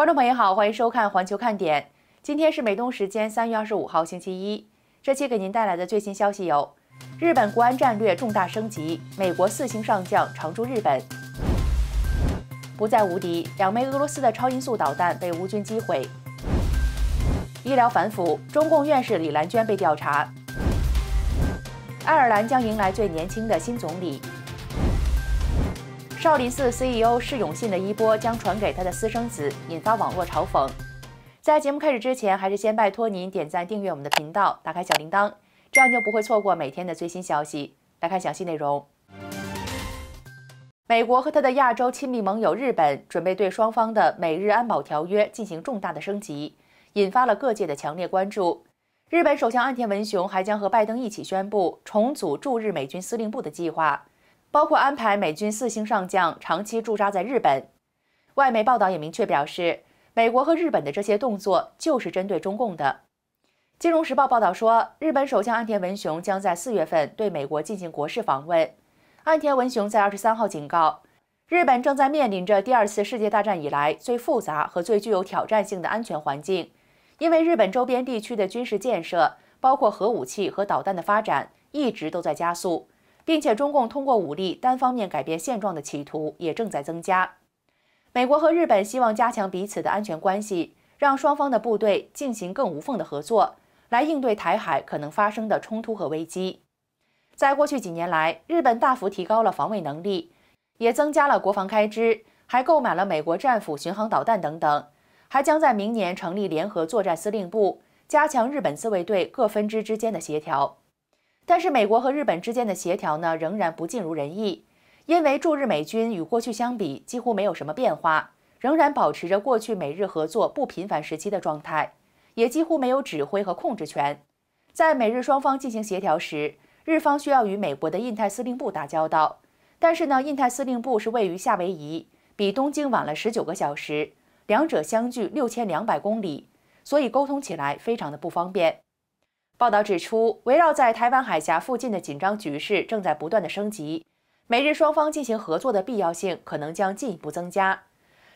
观众朋友好，欢迎收看《环球看点》。今天是美东时间三月二十五号星期一。这期给您带来的最新消息有：日本国安战略重大升级，美国四星上将常驻日本；不再无敌，两枚俄罗斯的超音速导弹被乌军击毁；医疗反腐，中共院士李兰娟被调查；爱尔兰将迎来最年轻的新总理。少林寺 CEO 释永信的衣钵将传给他的私生子，引发网络嘲讽。在节目开始之前，还是先拜托您点赞、订阅我们的频道，打开小铃铛，这样就不会错过每天的最新消息。来看详细内容：美国和他的亚洲亲密盟友日本准备对双方的美日安保条约进行重大的升级，引发了各界的强烈关注。日本首相岸田文雄还将和拜登一起宣布重组驻日美军司令部的计划。包括安排美军四星上将长期驻扎在日本。外媒报道也明确表示，美国和日本的这些动作就是针对中共的。金融时报报道说，日本首相岸田文雄将在四月份对美国进行国事访问。岸田文雄在二十三号警告，日本正在面临着第二次世界大战以来最复杂和最具有挑战性的安全环境，因为日本周边地区的军事建设，包括核武器和导弹的发展，一直都在加速。并且，中共通过武力单方面改变现状的企图也正在增加。美国和日本希望加强彼此的安全关系，让双方的部队进行更无缝的合作，来应对台海可能发生的冲突和危机。在过去几年来，日本大幅提高了防卫能力，也增加了国防开支，还购买了美国战斧巡航导弹等等，还将在明年成立联合作战司令部，加强日本自卫队各分支之间的协调。但是美国和日本之间的协调呢，仍然不尽如人意，因为驻日美军与过去相比几乎没有什么变化，仍然保持着过去美日合作不频繁时期的状态，也几乎没有指挥和控制权。在美日双方进行协调时，日方需要与美国的印太司令部打交道，但是呢，印太司令部是位于夏威夷，比东京晚了十九个小时，两者相距六千两百公里，所以沟通起来非常的不方便。报道指出，围绕在台湾海峡附近的紧张局势正在不断的升级，美日双方进行合作的必要性可能将进一步增加。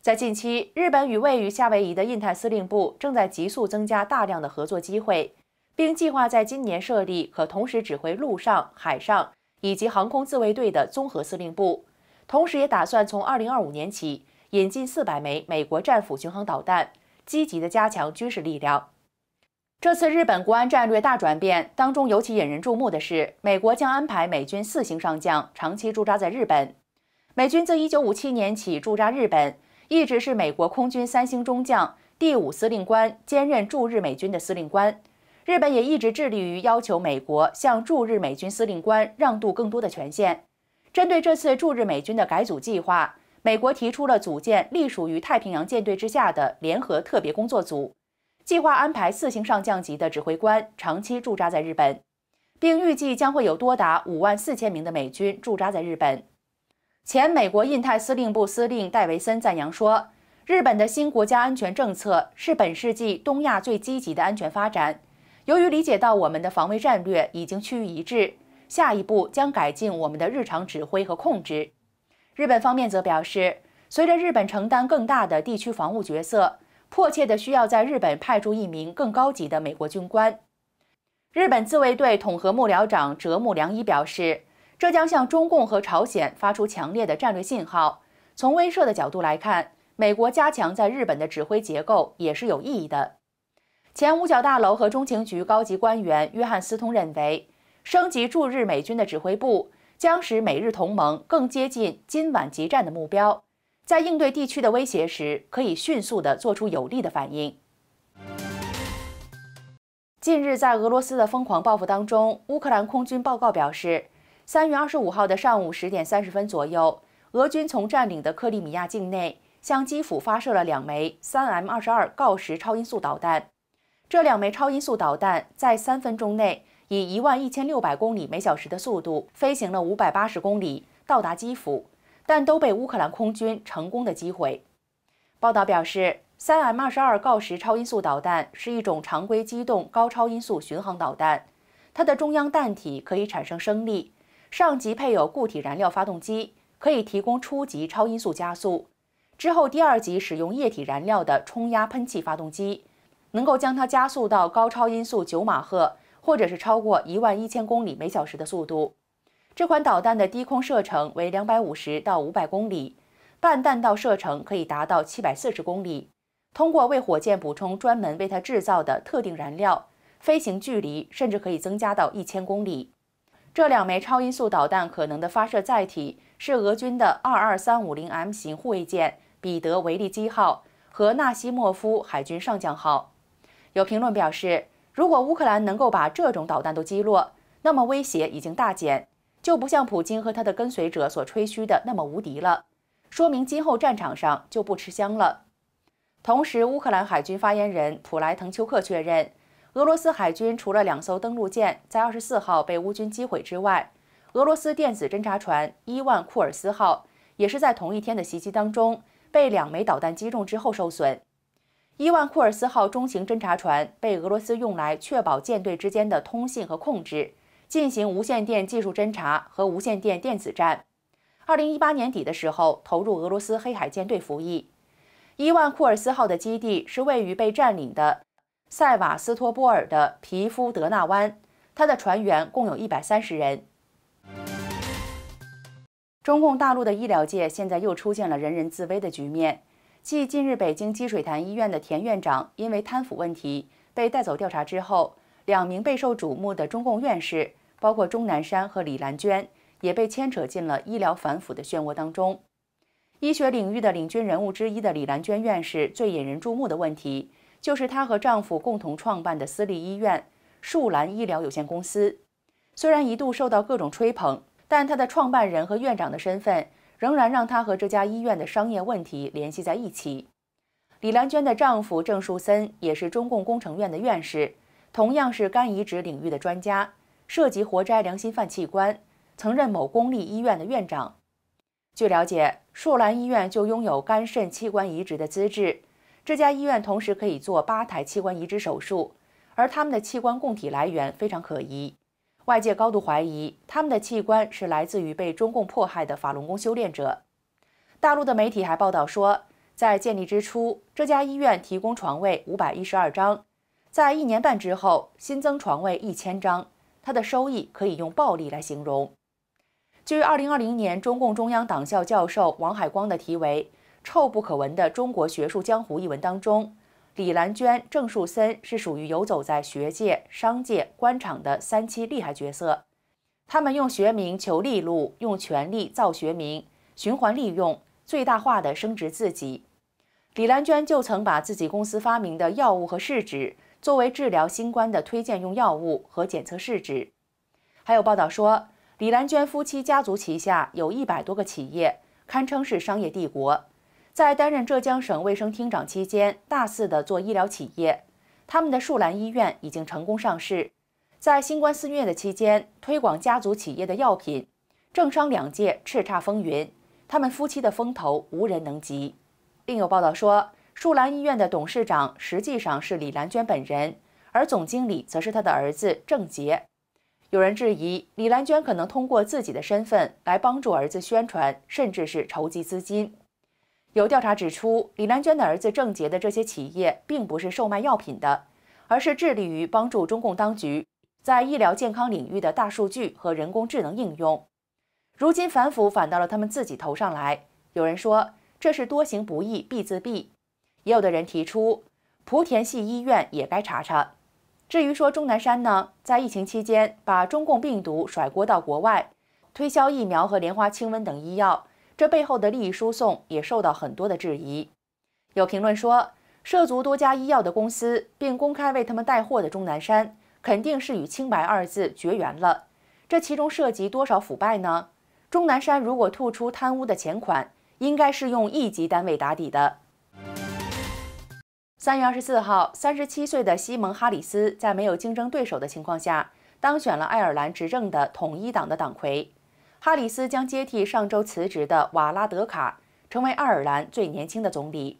在近期，日本与位于夏威夷的印太司令部正在急速增加大量的合作机会，并计划在今年设立可同时指挥陆上、海上以及航空自卫队的综合司令部，同时也打算从二零二五年起引进四百枚美国战斧巡航导弹，积极的加强军事力量。这次日本国安战略大转变当中，尤其引人注目的是，美国将安排美军四星上将长期驻扎在日本。美军自1957年起驻扎日本，一直是美国空军三星中将、第五司令官兼任驻日美军的司令官。日本也一直致力于要求美国向驻日美军司令官让渡更多的权限。针对这次驻日美军的改组计划，美国提出了组建隶属于太平洋舰队之下的联合特别工作组。计划安排四星上将级的指挥官长期驻扎在日本，并预计将会有多达五万四千名的美军驻扎在日本。前美国印太司令部司令戴维森赞扬说：“日本的新国家安全政策是本世纪东亚最积极的安全发展。”由于理解到我们的防卫战略已经趋于一致，下一步将改进我们的日常指挥和控制。日本方面则表示，随着日本承担更大的地区防务角色。迫切的需要在日本派驻一名更高级的美国军官。日本自卫队统合幕僚长折木良一表示，这将向中共和朝鲜发出强烈的战略信号。从威慑的角度来看，美国加强在日本的指挥结构也是有意义的。前五角大楼和中情局高级官员约翰斯通认为，升级驻日美军的指挥部将使美日同盟更接近今晚即战的目标。在应对地区的威胁时，可以迅速的做出有力的反应。近日，在俄罗斯的疯狂报复当中，乌克兰空军报告表示，三月二十五号的上午十点三十分左右，俄军从占领的克里米亚境内向基辅发射了两枚三 M 二十二锆石超音速导弹。这两枚超音速导弹在三分钟内以一万一千六百公里每小时的速度飞行了五百八十公里，到达基辅。但都被乌克兰空军成功地击毁。报道表示，3M22 锆石超音速导弹是一种常规机动高超音速巡航导弹，它的中央弹体可以产生升力，上级配有固体燃料发动机，可以提供初级超音速加速，之后第二级使用液体燃料的冲压喷气发动机，能够将它加速到高超音速九马赫，或者是超过一万一千公里每小时的速度。这款导弹的低空射程为两百五十到五百公里，半弹道射程可以达到七百四十公里。通过为火箭补充专门为它制造的特定燃料，飞行距离甚至可以增加到一千公里。这两枚超音速导弹可能的发射载体是俄军的二二三五零 M 型护卫舰“彼得维利基号”和“纳希莫夫海军上将号”。有评论表示，如果乌克兰能够把这种导弹都击落，那么威胁已经大减。就不像普京和他的跟随者所吹嘘的那么无敌了，说明今后战场上就不吃香了。同时，乌克兰海军发言人普莱滕丘克确认，俄罗斯海军除了两艘登陆舰在二十四号被乌军击毁之外，俄罗斯电子侦察船伊万库尔斯号也是在同一天的袭击当中被两枚导弹击中之后受损。伊万库尔斯号中型侦察船被俄罗斯用来确保舰队之间的通信和控制。进行无线电技术侦查和无线电电子战。二零一八年底的时候，投入俄罗斯黑海舰队服役。伊万库尔斯号的基地是位于被占领的塞瓦斯托波尔的皮夫德纳湾。它的船员共有一百三十人。中共大陆的医疗界现在又出现了人人自危的局面。继近日北京积水潭医院的田院长因为贪腐问题被带走调查之后，两名备受瞩目的中共院士。包括钟南山和李兰娟也被牵扯进了医疗反腐的漩涡当中。医学领域的领军人物之一的李兰娟院士，最引人注目的问题就是她和丈夫共同创办的私立医院树兰医疗有限公司。虽然一度受到各种吹捧，但她的创办人和院长的身份仍然让她和这家医院的商业问题联系在一起。李兰娟的丈夫郑树森也是中共工程院的院士，同样是肝移植领域的专家。涉及活摘良心犯器官，曾任某公立医院的院长。据了解，树兰医院就拥有肝肾器官移植的资质，这家医院同时可以做八台器官移植手术，而他们的器官供体来源非常可疑，外界高度怀疑他们的器官是来自于被中共迫害的法轮功修炼者。大陆的媒体还报道说，在建立之初，这家医院提供床位五百一十二张，在一年半之后，新增床位一千张。他的收益可以用暴利来形容。据2020年中共中央党校教授王海光的题为《臭不可闻的中国学术江湖》一文当中，李兰娟、郑树森是属于游走在学界、商界、官场的三七厉害角色。他们用学名求利禄，用权力造学名，循环利用，最大化的升值自己。李兰娟就曾把自己公司发明的药物和试纸作为治疗新冠的推荐用药物和检测试纸，还有报道说，李兰娟夫妻家族旗下有一百多个企业，堪称是商业帝国。在担任浙江省卫生厅长期间，大肆的做医疗企业，他们的树兰医院已经成功上市。在新冠肆虐的期间，推广家族企业的药品，政商两界叱咤风云，他们夫妻的风头无人能及。另有报道说。树兰医院的董事长实际上是李兰娟本人，而总经理则是她的儿子郑杰。有人质疑李兰娟可能通过自己的身份来帮助儿子宣传，甚至是筹集资金。有调查指出，李兰娟的儿子郑杰的这些企业并不是售卖药品的，而是致力于帮助中共当局在医疗健康领域的大数据和人工智能应用。如今反腐反到了他们自己头上来，有人说这是多行不义必自毙。也有的人提出，莆田系医院也该查查。至于说钟南山呢，在疫情期间把中共病毒甩锅到国外，推销疫苗和莲花清瘟等医药，这背后的利益输送也受到很多的质疑。有评论说，涉足多家医药的公司，并公开为他们带货的钟南山，肯定是与清白二字绝缘了。这其中涉及多少腐败呢？钟南山如果吐出贪污的钱款，应该是用一级单位打底的。三月二十四号，三十七岁的西蒙·哈里斯在没有竞争对手的情况下当选了爱尔兰执政的统一党的党魁。哈里斯将接替上周辞职的瓦拉德卡，成为爱尔兰最年轻的总理。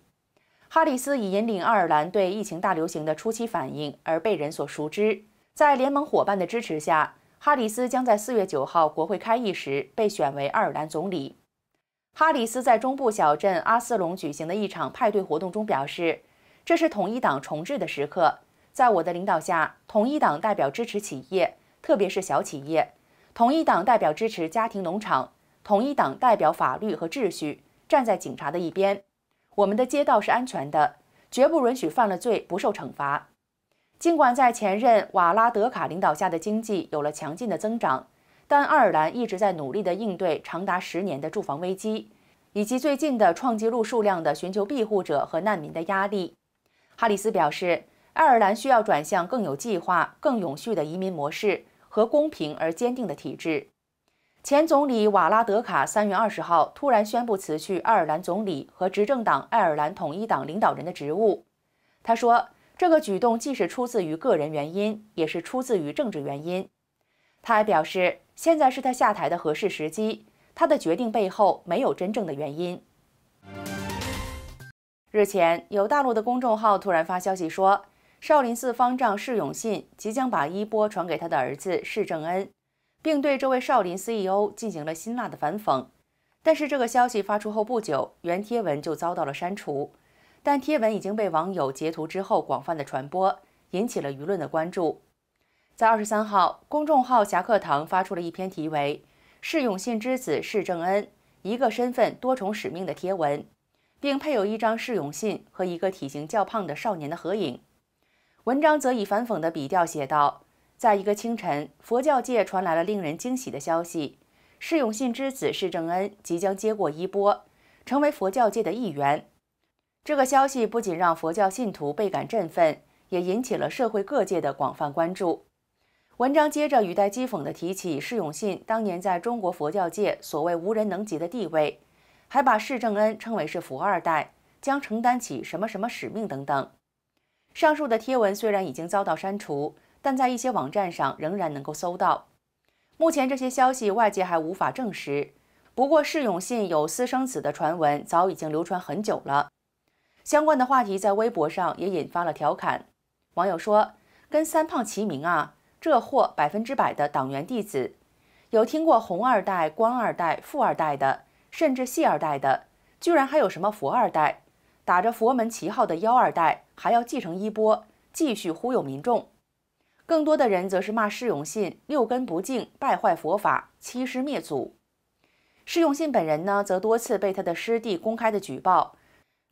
哈里斯已引领爱尔兰对疫情大流行的初期反应而被人所熟知。在联盟伙伴的支持下，哈里斯将在四月九号国会开议时被选为爱尔兰总理。哈里斯在中部小镇阿斯隆举行的一场派对活动中表示。这是统一党重置的时刻。在我的领导下，统一党代表支持企业，特别是小企业；统一党代表支持家庭农场；统一党代表法律和秩序，站在警察的一边。我们的街道是安全的，绝不允许犯了罪不受惩罚。尽管在前任瓦拉德卡领导下的经济有了强劲的增长，但爱尔兰一直在努力地应对长达十年的住房危机，以及最近的创纪录数量的寻求庇护者和难民的压力。哈里斯表示，爱尔兰需要转向更有计划、更永续的移民模式和公平而坚定的体制。前总理瓦拉德卡三月二十号突然宣布辞去爱尔兰总理和执政党爱尔兰统一党领导人的职务。他说，这个举动既是出自于个人原因，也是出自于政治原因。他还表示，现在是他下台的合适时机，他的决定背后没有真正的原因。日前，有大陆的公众号突然发消息说，少林寺方丈释永信即将把衣钵传给他的儿子释正恩，并对这位少林 CEO 进行了辛辣的反讽。但是，这个消息发出后不久，原贴文就遭到了删除。但贴文已经被网友截图之后广泛的传播，引起了舆论的关注。在二十三号，公众号“侠客堂”发出了一篇题为《释永信之子释正恩：一个身份多重使命》的贴文。并配有一张释永信和一个体型较胖的少年的合影。文章则以反讽的笔调写道：“在一个清晨，佛教界传来了令人惊喜的消息，释永信之子释正恩即将接过衣钵，成为佛教界的一员。这个消息不仅让佛教信徒倍感振奋，也引起了社会各界的广泛关注。”文章接着语带讥讽地提起释永信当年在中国佛教界所谓无人能及的地位。还把世正恩称为是富二代，将承担起什么什么使命等等。上述的贴文虽然已经遭到删除，但在一些网站上仍然能够搜到。目前这些消息外界还无法证实。不过释永信有私生子的传闻早已经流传很久了，相关的话题在微博上也引发了调侃。网友说：“跟三胖齐名啊，这货百分之百的党员弟子，有听过红二代、官二代、富二代的。”甚至系二代的，居然还有什么佛二代，打着佛门旗号的妖二代，还要继承衣钵，继续忽悠民众。更多的人则是骂释永信六根不净，败坏佛法，欺师灭祖。释永信本人呢，则多次被他的师弟公开的举报，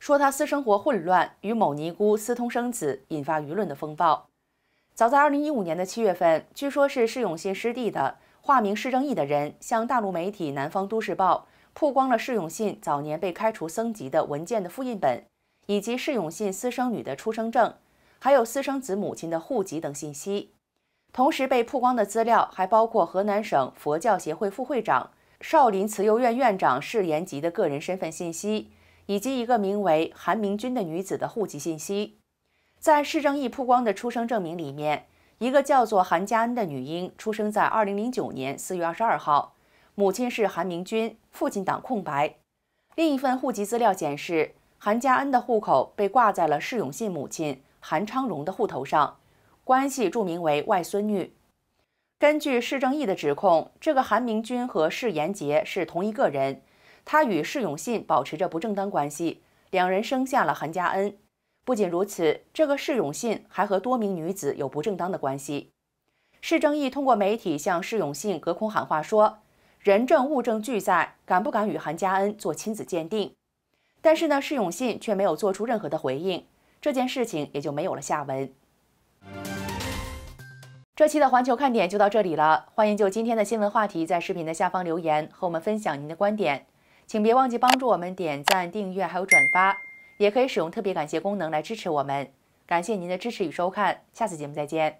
说他私生活混乱，与某尼姑私通生子，引发舆论的风暴。早在二零一五年的七月份，据说是释永信师弟的化名释正义的人，向大陆媒体《南方都市报》。曝光了释永信早年被开除僧籍的文件的复印本，以及释永信私生女的出生证，还有私生子母亲的户籍等信息。同时被曝光的资料还包括河南省佛教协会副会长、少林慈幼院院长释延吉的个人身份信息，以及一个名为韩明君的女子的户籍信息。在市正义曝光的出生证明里面，一个叫做韩佳恩的女婴出生在二零零九年四月二十二号。母亲是韩明君，父亲党空白。另一份户籍资料显示，韩佳恩的户口被挂在了释永信母亲韩昌荣的户头上，关系注明为外孙女。根据释正义的指控，这个韩明君和释延杰是同一个人，他与释永信保持着不正当关系，两人生下了韩佳恩。不仅如此，这个释永信还和多名女子有不正当的关系。释正义通过媒体向释永信隔空喊话说。人证物证俱在，敢不敢与韩佳恩做亲子鉴定？但是呢，释永信却没有做出任何的回应，这件事情也就没有了下文。这期的环球看点就到这里了，欢迎就今天的新闻话题在视频的下方留言和我们分享您的观点，请别忘记帮助我们点赞、订阅还有转发，也可以使用特别感谢功能来支持我们。感谢您的支持与收看，下次节目再见。